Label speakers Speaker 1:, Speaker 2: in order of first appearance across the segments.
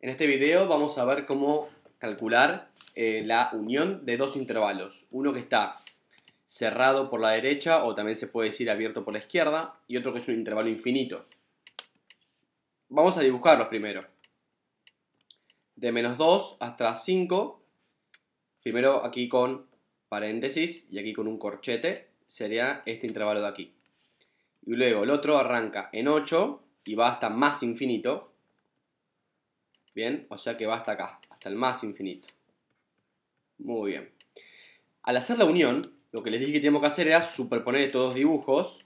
Speaker 1: En este video vamos a ver cómo calcular eh, la unión de dos intervalos. Uno que está cerrado por la derecha o también se puede decir abierto por la izquierda y otro que es un intervalo infinito. Vamos a dibujarlos primero. De menos 2 hasta 5, primero aquí con paréntesis y aquí con un corchete, sería este intervalo de aquí. Y luego el otro arranca en 8 y va hasta más infinito, ¿Bien? O sea que va hasta acá, hasta el más infinito. Muy bien. Al hacer la unión, lo que les dije que teníamos que hacer era superponer todos dos dibujos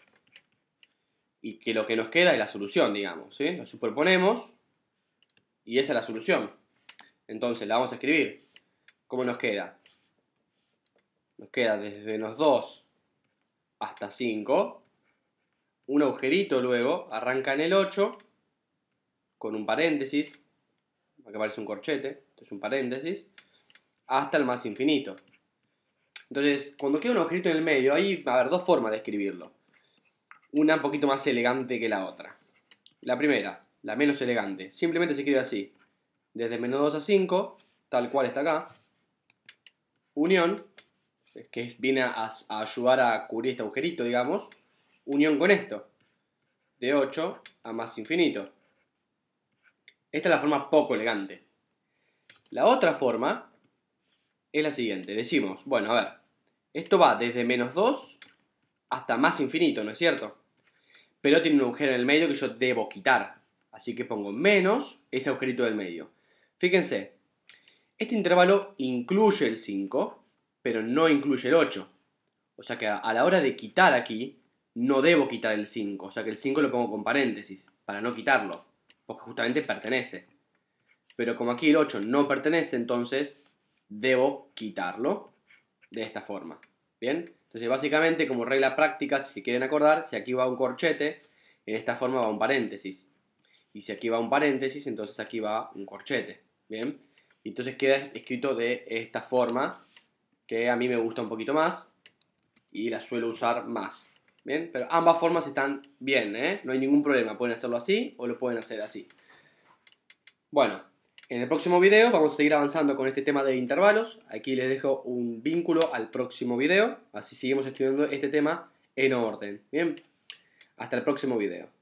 Speaker 1: y que lo que nos queda es la solución, digamos. ¿sí? Lo superponemos y esa es la solución. Entonces la vamos a escribir. ¿Cómo nos queda? Nos queda desde los 2 hasta 5. Un agujerito luego arranca en el 8 con un paréntesis que parece un corchete, esto es un paréntesis, hasta el más infinito. Entonces, cuando queda un objeto en el medio, hay, a haber dos formas de escribirlo. Una un poquito más elegante que la otra. La primera, la menos elegante, simplemente se escribe así. Desde menos 2 a 5, tal cual está acá, unión, que viene a, a ayudar a cubrir este agujerito, digamos, unión con esto, de 8 a más infinito. Esta es la forma poco elegante. La otra forma es la siguiente. Decimos, bueno, a ver, esto va desde menos 2 hasta más infinito, ¿no es cierto? Pero tiene un agujero en el medio que yo debo quitar. Así que pongo menos ese agujerito del medio. Fíjense, este intervalo incluye el 5, pero no incluye el 8. O sea que a la hora de quitar aquí, no debo quitar el 5. O sea que el 5 lo pongo con paréntesis, para no quitarlo porque justamente pertenece. Pero como aquí el 8 no pertenece, entonces debo quitarlo de esta forma. ¿Bien? Entonces básicamente como regla práctica, si quieren acordar, si aquí va un corchete, en esta forma va un paréntesis. Y si aquí va un paréntesis, entonces aquí va un corchete. ¿Bien? Entonces queda escrito de esta forma, que a mí me gusta un poquito más y la suelo usar más. Bien, pero ambas formas están bien, ¿eh? No hay ningún problema, pueden hacerlo así o lo pueden hacer así. Bueno, en el próximo video vamos a seguir avanzando con este tema de intervalos. Aquí les dejo un vínculo al próximo video, así seguimos estudiando este tema en orden. Bien, hasta el próximo video.